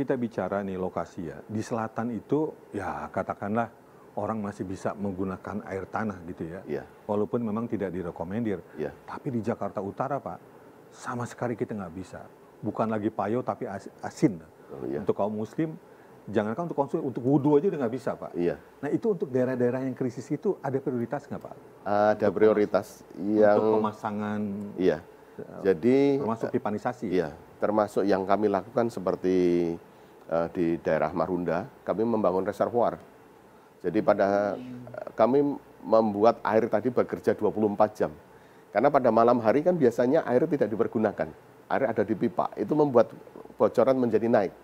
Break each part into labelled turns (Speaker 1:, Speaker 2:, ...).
Speaker 1: kita bicara nih lokasi ya, di selatan itu ya katakanlah orang masih bisa menggunakan air tanah gitu ya. Yeah. Walaupun memang tidak direkomendir. Yeah. Tapi di Jakarta Utara Pak, sama sekali kita nggak bisa. Bukan lagi payo tapi asin. Oh, yeah. Untuk kaum muslim, jangankan untuk konsul untuk wudhu aja udah nggak bisa Pak. Iya. Nah itu untuk daerah-daerah yang krisis itu ada prioritas nggak Pak?
Speaker 2: Ada untuk prioritas pemas- yang... pemasangan... Iya. Eh, Jadi... Termasuk pipanisasi. Eh, iya. Termasuk yang kami lakukan seperti Eh, di daerah Marunda, kami membangun reservoir. Jadi pada eh, kami membuat air tadi bekerja 24 jam. Karena pada malam hari kan biasanya air tidak dipergunakan. Air ada di pipa, itu membuat bocoran menjadi naik.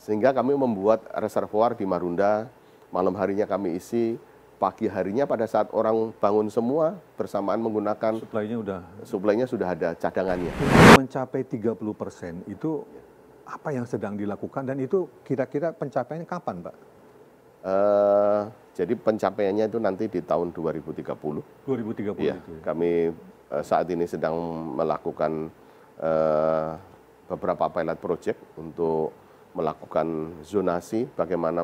Speaker 2: Sehingga kami membuat reservoir di Marunda, malam harinya kami isi, pagi harinya pada saat orang bangun semua bersamaan menggunakan suplainya udah suplainya sudah ada cadangannya. Mencapai 30% itu ya apa yang sedang dilakukan dan
Speaker 1: itu kira-kira pencapaiannya kapan, Pak?
Speaker 2: Uh, jadi pencapaiannya itu nanti di tahun 2030. 2030 ya, itu. Ya. Kami uh, saat ini sedang melakukan uh, beberapa pilot project untuk melakukan zonasi bagaimana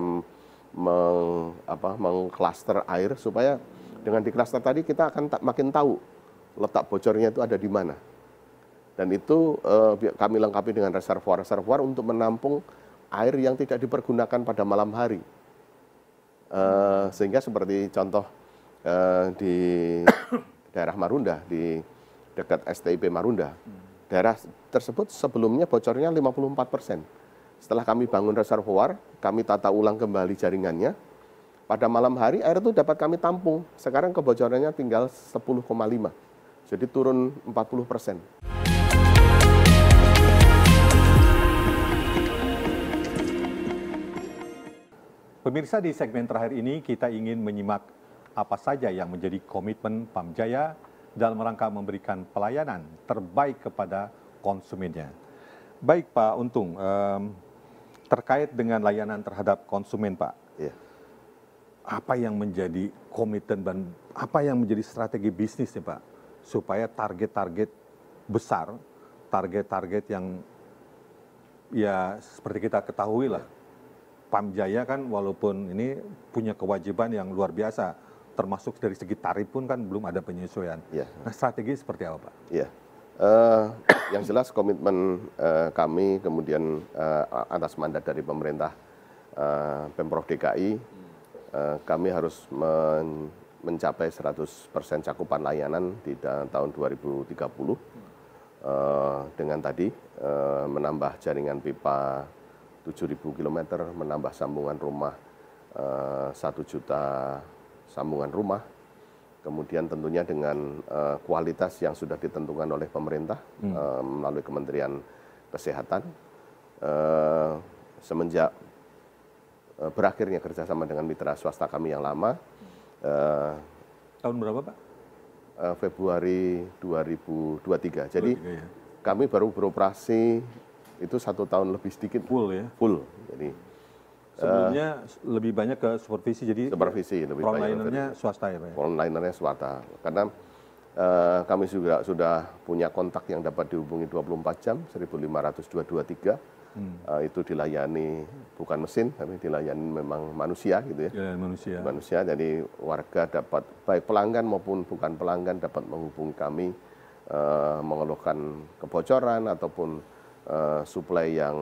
Speaker 2: meng, apa, mengklaster air supaya dengan diklaster tadi kita akan makin tahu letak bocornya itu ada di mana dan itu uh, kami lengkapi dengan reservoir reservoir untuk menampung air yang tidak dipergunakan pada malam hari Uh, sehingga seperti contoh uh, di daerah Marunda di dekat STIP Marunda daerah tersebut sebelumnya bocornya 54 persen setelah kami bangun reservoir kami tata ulang kembali jaringannya pada malam hari air itu dapat kami tampung. Sekarang kebocorannya tinggal 10,5. Jadi turun 40 persen.
Speaker 1: Pemirsa di segmen terakhir ini kita ingin menyimak apa saja yang menjadi komitmen Pamjaya dalam rangka memberikan pelayanan terbaik kepada konsumennya. Baik Pak Untung, terkait dengan layanan terhadap konsumen Pak, ya. apa yang menjadi komitmen dan apa yang menjadi strategi bisnisnya Pak, supaya target-target besar, target-target yang ya seperti kita ketahui lah, Pamjaya kan walaupun ini punya kewajiban yang luar biasa, termasuk dari segi tarif pun kan belum ada penyesuaian. Ya. Nah strategi seperti apa Pak?
Speaker 2: Ya. Uh, yang jelas komitmen uh, kami kemudian uh, atas mandat dari pemerintah uh, Pemprov DKI, uh, kami harus men mencapai 100% cakupan layanan di tahun 2030 uh, dengan tadi uh, menambah jaringan pipa 7.000 km menambah sambungan rumah eh, satu juta sambungan rumah kemudian tentunya dengan eh, kualitas yang sudah ditentukan oleh pemerintah hmm. eh, melalui Kementerian Kesehatan eh, semenjak eh, berakhirnya kerjasama dengan mitra swasta kami yang lama eh, tahun berapa pak eh, Februari 2023 jadi 23, ya. kami baru beroperasi itu satu tahun lebih sedikit full ya full jadi eh, sebelumnya uh, lebih banyak ke supervisi jadi supervisi lebih banyak. frontlinernya swasta ya pak ya? frontlinernya swasta karena uh, kami juga sudah punya kontak yang dapat dihubungi 24 jam dua Hmm. Uh, itu dilayani bukan mesin tapi dilayani memang manusia gitu ya. ya manusia. Manusia jadi warga dapat baik pelanggan maupun bukan pelanggan dapat menghubungi kami uh, mengeluhkan kebocoran ataupun uh, suplai yang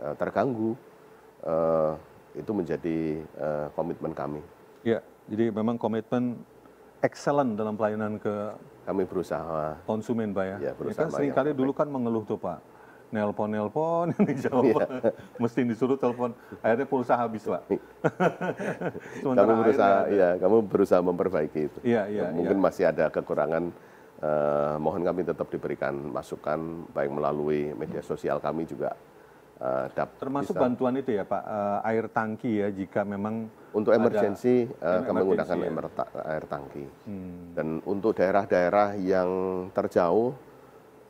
Speaker 2: uh, terganggu uh, itu menjadi uh, komitmen kami.
Speaker 1: Ya, jadi memang komitmen excellent dalam pelayanan ke kami berusaha konsumen pak ya. ya kan berusaha ya kan seringkali dulu kan mengeluh tuh pak nelpon nelpon dijawab ya. mesti disuruh telepon akhirnya pulsa habis pak
Speaker 2: iya.
Speaker 1: kamu berusaha ya
Speaker 2: kamu berusaha memperbaiki itu Iya iya. mungkin ya. masih ada kekurangan eh, mohon kami tetap diberikan masukan baik melalui media sosial kami juga eh, dapat termasuk bisa. bantuan itu ya Pak eh, air tangki ya jika memang untuk emergensi eh, kami menggunakan ya. air tangki hmm. dan untuk daerah-daerah yang terjauh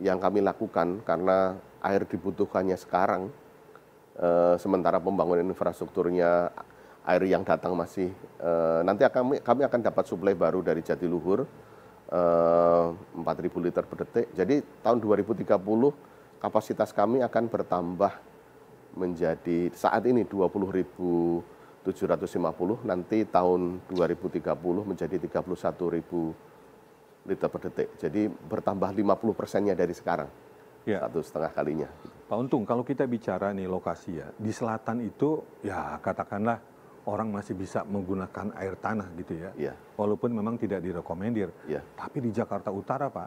Speaker 2: yang kami lakukan karena air dibutuhkannya sekarang eh, sementara pembangunan infrastrukturnya air yang datang masih eh, nanti kami kami akan dapat suplai baru dari Jatiluhur 4.000 eh, liter per detik. Jadi tahun 2030 kapasitas kami akan bertambah menjadi saat ini 20.750 nanti tahun 2030 menjadi 31.000 liter per detik. Jadi bertambah 50 persennya dari sekarang. Ya. Satu setengah kalinya.
Speaker 1: Pak Untung, kalau kita bicara nih lokasi ya, di selatan itu ya katakanlah orang masih bisa menggunakan air tanah gitu ya. Yeah. Walaupun memang tidak direkomendir. Yeah. Tapi di Jakarta Utara Pak,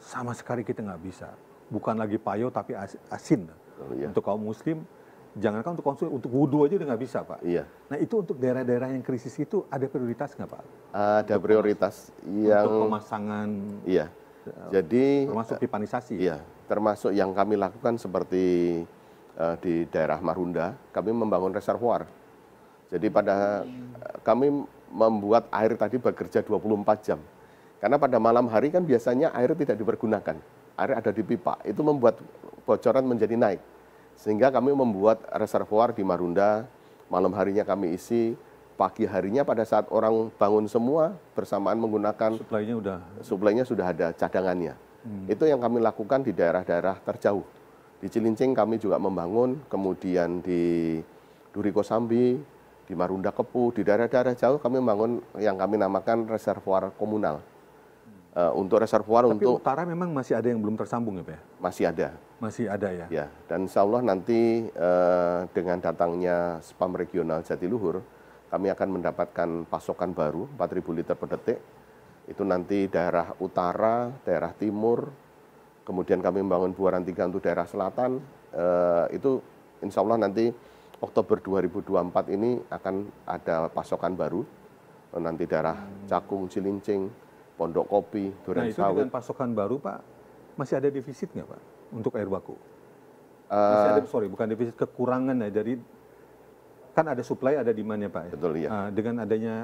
Speaker 1: sama sekali kita nggak bisa. Bukan lagi payo tapi asin. Oh, yeah. Untuk kaum muslim, jangankan untuk konsul, untuk wudhu aja udah nggak bisa Pak. Iya. Nah itu untuk daerah-daerah yang krisis itu ada prioritas nggak Pak?
Speaker 2: Ada untuk prioritas pemas- yang... Untuk pemasangan... Iya. Eh, Jadi... Termasuk eh, pipanisasi? Iya. Termasuk yang kami lakukan seperti eh, di daerah Marunda, kami membangun reservoir jadi pada kami membuat air tadi bekerja 24 jam. Karena pada malam hari kan biasanya air tidak dipergunakan. Air ada di pipa, itu membuat bocoran menjadi naik. Sehingga kami membuat reservoir di Marunda, malam harinya kami isi, pagi harinya pada saat orang bangun semua bersamaan menggunakan suplainya sudah, suplainya sudah ada cadangannya. Hmm. Itu yang kami lakukan di daerah-daerah terjauh. Di Cilincing kami juga membangun, kemudian di Duriko Sambi, di Marunda Kepu di daerah-daerah jauh kami membangun yang kami namakan reservoir komunal. Uh, untuk reservoir Tapi untuk
Speaker 1: utara memang masih ada yang belum tersambung
Speaker 2: ya Pak? Ya? Masih ada.
Speaker 1: Masih ada ya?
Speaker 2: Ya, dan insya Allah nanti uh, dengan datangnya spam regional Jatiluhur, kami akan mendapatkan pasokan baru 4.000 liter per detik. Itu nanti daerah utara, daerah timur, kemudian kami membangun buaran tiga untuk daerah selatan, uh, itu insya Allah nanti Oktober 2024 ini akan ada pasokan baru nanti darah hmm. Cakung, Cilincing, Pondok Kopi, durian nah, itu Sawit. dengan
Speaker 1: pasokan baru Pak, masih ada defisit nggak Pak untuk air baku? Uh, masih eh, ada, sorry, bukan defisit, kekurangan ya dari, kan ada supply, ada demandnya Pak ya? Betul, iya. Uh, dengan adanya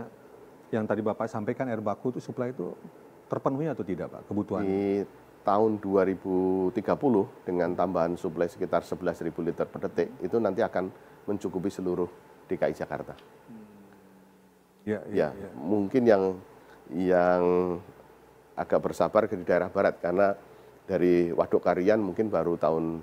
Speaker 1: yang tadi Bapak sampaikan air baku itu supply itu
Speaker 2: terpenuhi atau tidak Pak kebutuhan? Di tahun 2030 dengan tambahan suplai sekitar 11.000 liter per detik itu nanti akan mencukupi seluruh DKI Jakarta. Hmm. Ya, ya, ya, ya. mungkin yang yang agak bersabar di daerah barat karena dari Waduk Karian mungkin baru tahun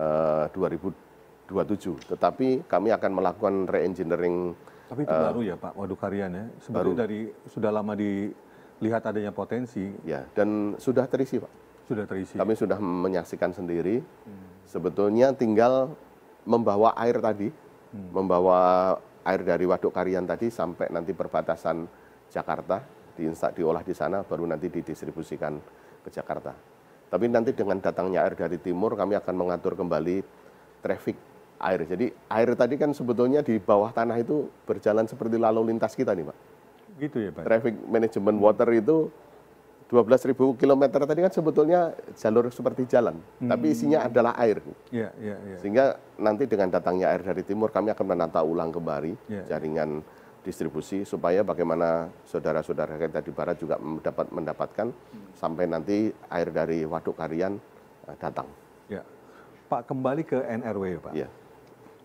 Speaker 2: eh, uh, 2027, tetapi kami akan melakukan reengineering. Tapi itu uh, baru ya
Speaker 1: Pak Waduk Karian ya, sebenarnya baru. dari sudah lama
Speaker 2: dilihat adanya potensi. Ya, dan sudah terisi Pak. Sudah terisi. Kami sudah menyaksikan sendiri. Hmm. Sebetulnya tinggal membawa air tadi, hmm. membawa air dari Waduk Karian tadi sampai nanti perbatasan Jakarta, diolah di sana, baru nanti didistribusikan ke Jakarta. Tapi nanti dengan datangnya air dari timur, kami akan mengatur kembali traffic air. Jadi air tadi kan sebetulnya di bawah tanah itu berjalan seperti lalu lintas kita nih, Pak. Gitu ya, Pak. Traffic management water itu 12.000 km tadi kan sebetulnya jalur seperti jalan, hmm. tapi isinya adalah air.
Speaker 1: Yeah, yeah, yeah.
Speaker 2: Sehingga nanti dengan datangnya air dari timur, kami akan menata ulang kembali yeah. Iya. jaringan distribusi supaya bagaimana saudara-saudara kita di barat juga mendapat mendapatkan hmm. sampai nanti air dari Waduk Karian eh, datang.
Speaker 1: Yeah. Pak kembali ke NRW, ya, Pak. Yeah.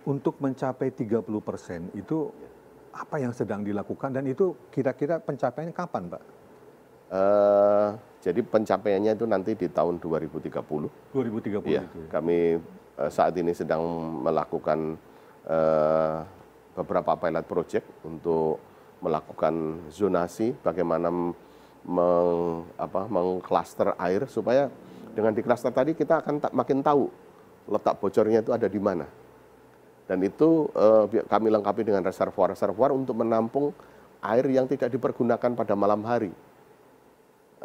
Speaker 1: Untuk mencapai 30 persen itu yeah. apa yang sedang dilakukan dan itu kira-kira pencapaiannya kapan, Pak?
Speaker 2: Uh, jadi pencapaiannya itu nanti di tahun 2030. 2030. Iya, ya, itu. Kami uh, saat ini sedang melakukan uh, beberapa pilot project untuk melakukan zonasi bagaimana meng, apa, mengklaster air supaya dengan diklaster tadi kita akan tak, makin tahu letak bocornya itu ada di mana. Dan itu eh, kami lengkapi dengan reservoir-reservoir untuk menampung air yang tidak dipergunakan pada malam hari.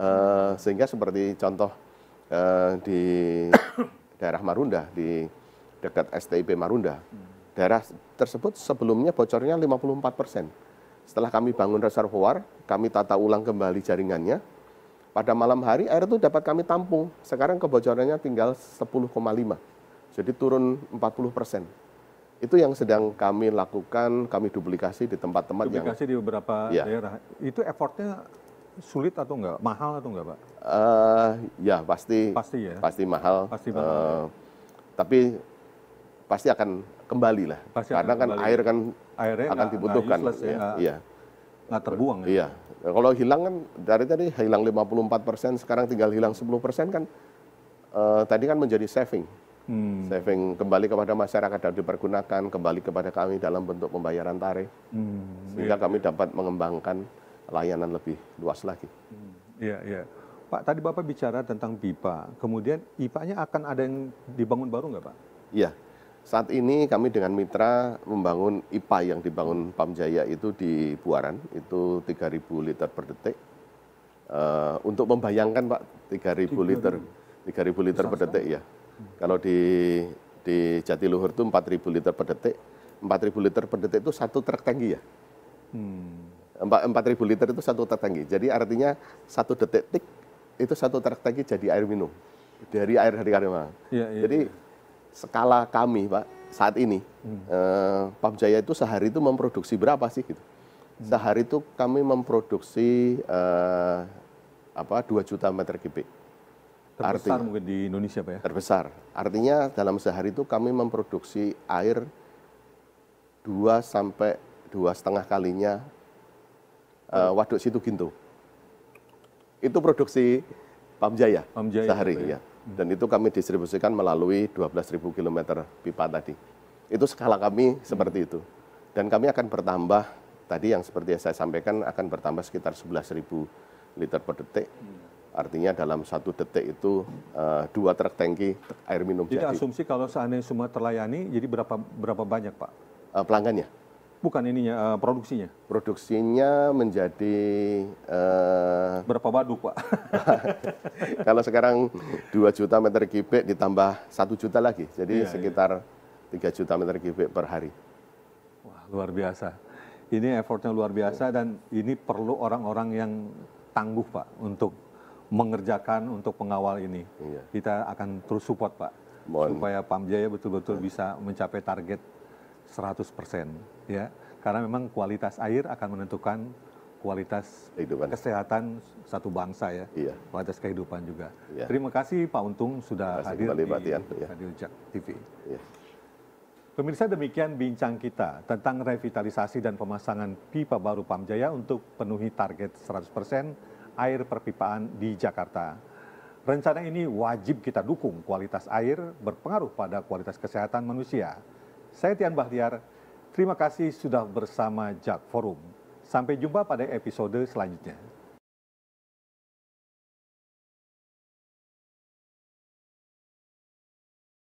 Speaker 2: Uh, sehingga seperti contoh uh, di daerah Marunda, di dekat STIP Marunda, daerah tersebut sebelumnya bocornya 54 persen. Setelah kami bangun reservoir, kami tata ulang kembali jaringannya. Pada malam hari air itu dapat kami tampung. Sekarang kebocorannya tinggal 10,5. Jadi turun 40 persen. Itu yang sedang kami lakukan, kami duplikasi di tempat-tempat yang... Duplikasi
Speaker 1: di beberapa ya. daerah.
Speaker 2: Itu effortnya
Speaker 1: sulit atau enggak? Mahal atau enggak, Pak?
Speaker 2: Uh, ya, pasti. Pasti ya? Pasti mahal. Pasti mahal. Uh, Tapi pasti akan kembali lah. Pasti Karena kan kembali. air kan Airnya akan gak, dibutuhkan. Gak useless, ya, ya. Iya. Nggak terbuang ya? Iya. kalau hilang kan dari tadi hilang 54 persen, sekarang tinggal hilang 10 persen kan uh, tadi kan menjadi saving. Hmm. Saving kembali kepada masyarakat dan dipergunakan, kembali kepada kami dalam bentuk pembayaran tarif.
Speaker 1: Hmm. Sehingga yeah.
Speaker 2: kami dapat mengembangkan layanan lebih luas lagi. Hmm,
Speaker 1: iya, iya. Pak, tadi Bapak bicara tentang pipa. Kemudian IPA-nya akan ada yang dibangun baru nggak, Pak?
Speaker 2: Iya. Saat ini kami dengan mitra membangun IPA yang dibangun Pamjaya itu di Buaran, itu 3.000 liter per detik. Uh, untuk membayangkan, Pak, 3.000 liter 3.000 liter per detik ya. Kalau di di Jatiluhur itu 4.000 liter per detik. 4.000 liter per detik itu satu truk tangki ya. Hmm ribu liter itu satu truk tangki. Jadi artinya satu detik tik itu satu truk tangki jadi air minum dari air dari Karema. Ya, ya, iya. jadi ya. skala kami Pak saat ini hmm. eh, Pam Jaya itu sehari itu memproduksi berapa sih gitu? Hmm. Sehari itu kami memproduksi eh, apa 2 juta meter kubik.
Speaker 1: Terbesar Artinya, mungkin
Speaker 2: di Indonesia Pak ya? Terbesar. Artinya dalam sehari itu kami memproduksi air dua sampai dua setengah kalinya uh, Waduk Situ Gintu. Itu produksi Pamjaya, Pamjaya sehari. Ya. ya. Dan itu kami distribusikan melalui 12.000 km pipa tadi. Itu skala kami hmm. seperti itu. Dan kami akan bertambah, tadi yang seperti yang saya sampaikan akan bertambah sekitar 11.000 liter per detik. Hmm. Artinya dalam satu detik itu uh, dua truk tangki air minum jadi. Jadi
Speaker 1: asumsi kalau seandainya semua terlayani, jadi berapa berapa banyak Pak?
Speaker 2: Uh, pelanggannya Bukan ininya uh, produksinya. Produksinya menjadi uh, berapa waduk pak? kalau sekarang 2 juta meter kubik ditambah satu juta lagi, jadi iya, iya. sekitar iya. 3 juta meter kubik per hari.
Speaker 1: Wah luar biasa. Ini effortnya luar biasa dan ini perlu orang-orang yang tangguh pak untuk mengerjakan untuk pengawal ini. Iya. Kita akan terus support pak Mohon. supaya Pamjaya betul-betul bisa mencapai target 100% ya. Karena memang kualitas air akan menentukan kualitas kehidupan. kesehatan satu bangsa ya, iya. kualitas kehidupan juga. Iya. Terima kasih Pak Untung sudah hadir di ya.
Speaker 2: Radio Jak TV. Iya.
Speaker 1: Pemirsa demikian bincang kita tentang revitalisasi dan pemasangan pipa baru Pamjaya untuk penuhi target 100% air perpipaan di Jakarta. Rencana ini wajib kita dukung kualitas air berpengaruh pada kualitas kesehatan manusia. Saya Tian Bahtiar, terima kasih sudah bersama Jak Forum. Sampai jumpa pada episode selanjutnya.